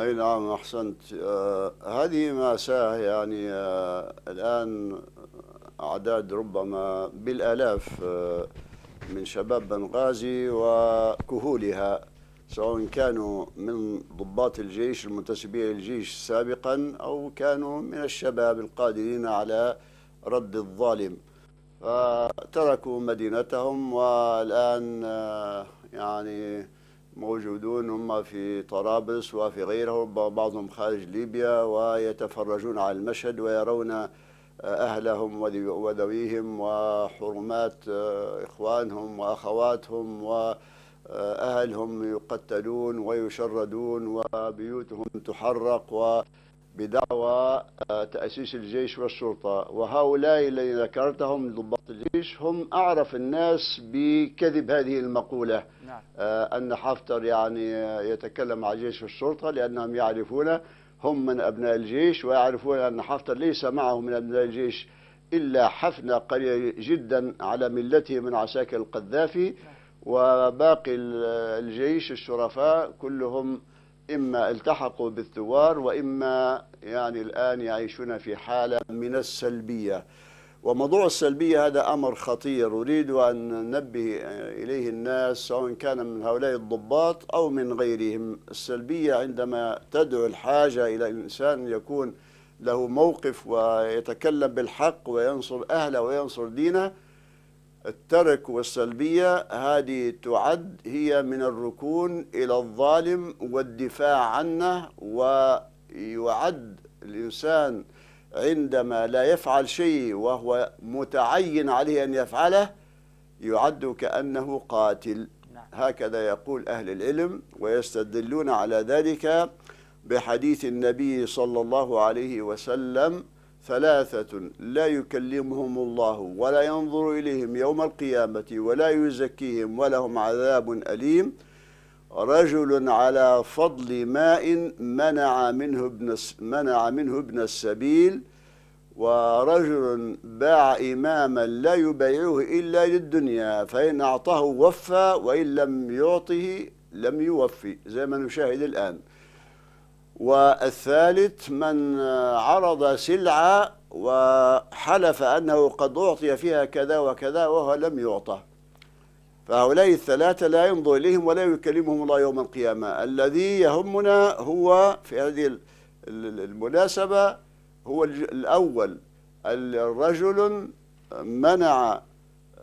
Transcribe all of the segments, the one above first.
أي نعم أحسنت آه، هذه مأساة يعني آه، الآن أعداد ربما بالآلاف آه، من شباب بنغازي وكهولها سواء كانوا من ضباط الجيش المنتسبين للجيش سابقا أو كانوا من الشباب القادرين على رد الظالم فتركوا مدينتهم والآن يعني موجودون هم في طرابلس وفي غيره بعضهم خارج ليبيا ويتفرجون على المشهد ويرون آه، أهلهم وذويهم وحرمات آه، إخوانهم وأخواتهم وأهلهم آه، يقتلون ويشردون وبيوتهم تحرق و بدعوى آه، تأسيس الجيش والشرطة وهؤلاء الذين ذكرتهم ضباط الجيش هم أعرف الناس بكذب هذه المقولة نعم. آه، أن حفتر يعني يتكلم مع الجيش والشرطة لأنهم يعرفون هم من أبناء الجيش ويعرفون أن حفتر ليس معه من أبناء الجيش إلا حفنة قليلة جدا على ملته من عساكر القذافي نعم. وباقي الجيش الشرفاء كلهم إما التحقوا بالثوار وإما يعني الآن يعيشون في حالة من السلبية وموضوع السلبية هذا أمر خطير أريد أن ننبه إليه الناس سواء كان من هؤلاء الضباط أو من غيرهم السلبية عندما تدعو الحاجة إلى إنسان يكون له موقف ويتكلم بالحق وينصر أهله وينصر دينه الترك والسلبية هذه تعد هي من الركون إلى الظالم والدفاع عنه ويعد الإنسان عندما لا يفعل شيء وهو متعين عليه أن يفعله يعد كأنه قاتل نعم. هكذا يقول أهل العلم ويستدلون على ذلك بحديث النبي صلى الله عليه وسلم ثلاثة لا يكلمهم الله ولا ينظر إليهم يوم القيامة ولا يزكيهم ولهم عذاب أليم رجل على فضل ماء منع منه ابن منع منه ابن السبيل ورجل باع إماما لا يبيعه إلا للدنيا فإن أعطاه وفى وإن لم يعطه لم يوفي زي ما نشاهد الآن والثالث من عرض سلعة وحلف أنه قد أعطي فيها كذا وكذا وهو لم يعطى فهؤلاء الثلاثة لا ينظر إليهم ولا يكلمهم الله يوم القيامة الذي يهمنا هو في هذه المناسبة هو الأول الرجل منع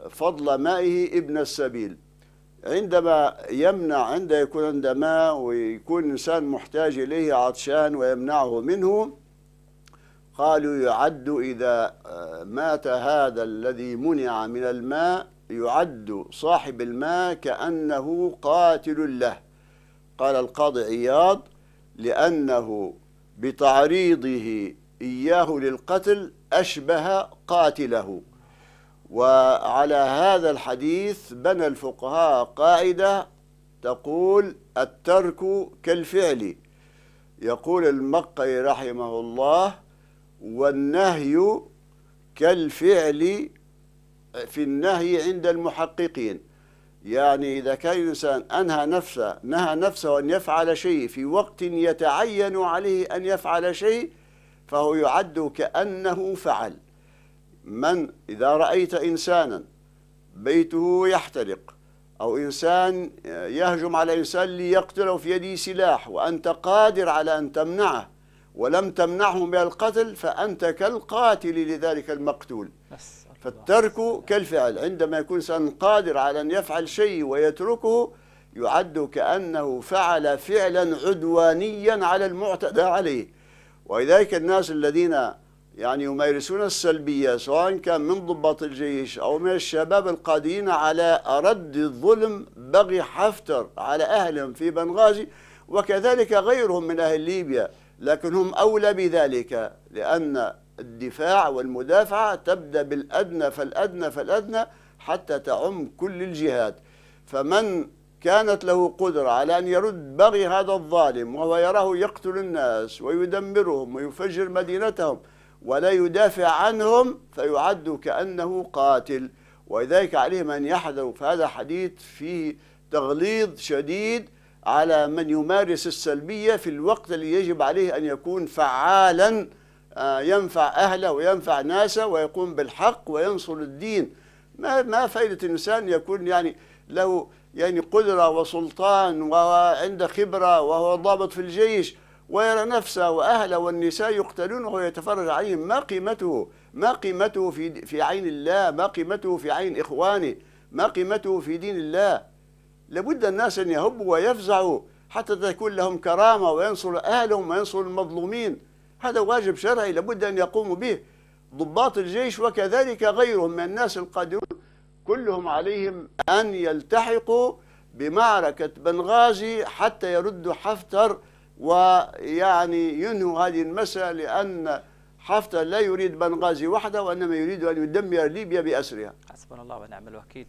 فضل مائه ابن السبيل عندما يمنع عند يكون عند ماء ويكون الإنسان محتاج إليه عطشان ويمنعه منه قالوا يعد إذا آه، مات هذا الذي منع من الماء يعد صاحب الماء كأنه قاتل له قال القاضي عياض لأنه بتعريضه إياه للقتل أشبه قاتله وعلى هذا الحديث بنى الفقهاء قاعدة تقول الترك كالفعل يقول المقي رحمه الله والنهي كالفعل في النهي عند المحققين يعني إذا كان الإنسان أنهى نفسه نهى نفسه أن يفعل شيء في وقت يتعين عليه أن يفعل شيء فهو يعد كأنه فعل من إذا رأيت إنسانا بيته يحترق أو إنسان يهجم على إنسان ليقتله في يده سلاح وأنت قادر على أن تمنعه ولم تمنعه من القتل فأنت كالقاتل لذلك المقتول فالترك كالفعل عندما يكون إنسان قادر على أن يفعل شيء ويتركه يعد كأنه فعل فعلا عدوانيا على المعتدى عليه ولذلك الناس الذين يعني يمارسون السلبية سواء كان من ضباط الجيش أو من الشباب القادين على رد الظلم بغي حفتر على أهلهم في بنغازي وكذلك غيرهم من أهل ليبيا لكن هم أولى بذلك لأن الدفاع والمدافعة تبدأ بالأدنى فالأدنى فالأدنى حتى تعم كل الجهات فمن كانت له قدرة على أن يرد بغي هذا الظالم وهو يراه يقتل الناس ويدمرهم ويفجر مدينتهم ولا يدافع عنهم فيعد كأنه قاتل ولذلك عليهم أن يحذروا فهذا حديث فيه تغليظ شديد على من يمارس السلبية في الوقت الذي يجب عليه أن يكون فعالا آه، ينفع أهله وينفع ناسه ويقوم بالحق وينصر الدين ما ما فائدة الإنسان يكون يعني له يعني قدرة وسلطان وعنده خبرة وهو ضابط في الجيش ويرى نفسه وأهله والنساء يقتلونه ويتفرج عليهم ما قيمته ما قيمته في, في عين الله ما قيمته في عين إخوانه ما قيمته في دين الله لابد الناس أن يهبوا ويفزعوا حتى تكون لهم كرامة وينصر أهلهم وينصر المظلومين هذا واجب شرعي لابد أن يقوموا به ضباط الجيش وكذلك غيرهم من الناس القادرون كلهم عليهم أن يلتحقوا بمعركة بنغازي حتى يردوا حفتر ويعني ينهوا هذه المسألة لأن حفتر لا يريد بنغازي وحده وإنما يريد أن يدمر ليبيا بأسرها حسبنا الله ونعم الوكيل